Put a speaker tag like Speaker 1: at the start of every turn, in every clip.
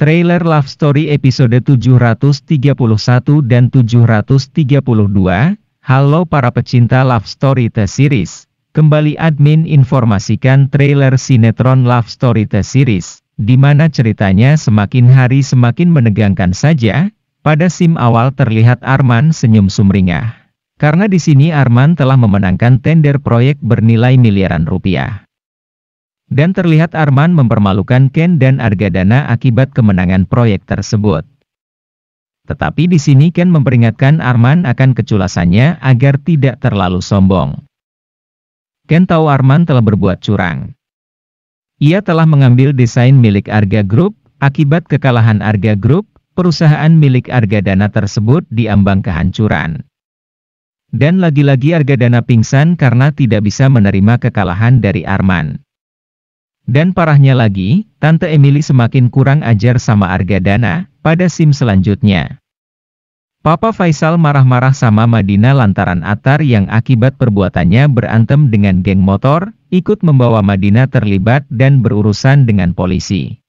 Speaker 1: Trailer Love Story episode 731 dan 732, Halo para pecinta Love Story The Series. Kembali admin informasikan trailer sinetron Love Story The Series, di mana ceritanya semakin hari semakin menegangkan saja, pada sim awal terlihat Arman senyum sumringah. Karena di sini Arman telah memenangkan tender proyek bernilai miliaran rupiah dan terlihat Arman mempermalukan Ken dan Argadana akibat kemenangan proyek tersebut. Tetapi di sini Ken memperingatkan Arman akan keculasannya agar tidak terlalu sombong. Ken tahu Arman telah berbuat curang. Ia telah mengambil desain milik Arga Group, akibat kekalahan Arga Group, perusahaan milik Arga Dana tersebut diambang kehancuran. Dan lagi-lagi Arga Dana pingsan karena tidak bisa menerima kekalahan dari Arman. Dan parahnya lagi, Tante Emily semakin kurang ajar sama Arga Dana pada SIM selanjutnya. Papa Faisal marah-marah sama Madina lantaran Atar yang akibat perbuatannya berantem dengan geng motor, ikut membawa Madina terlibat dan berurusan dengan polisi.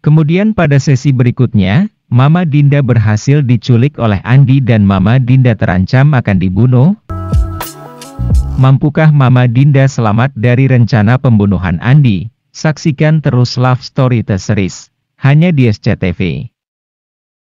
Speaker 1: Kemudian pada sesi berikutnya, Mama Dinda berhasil diculik oleh Andi dan Mama Dinda terancam akan dibunuh, Mampukah Mama Dinda selamat dari rencana pembunuhan Andi? Saksikan terus Love Story The Series, hanya di SCTV.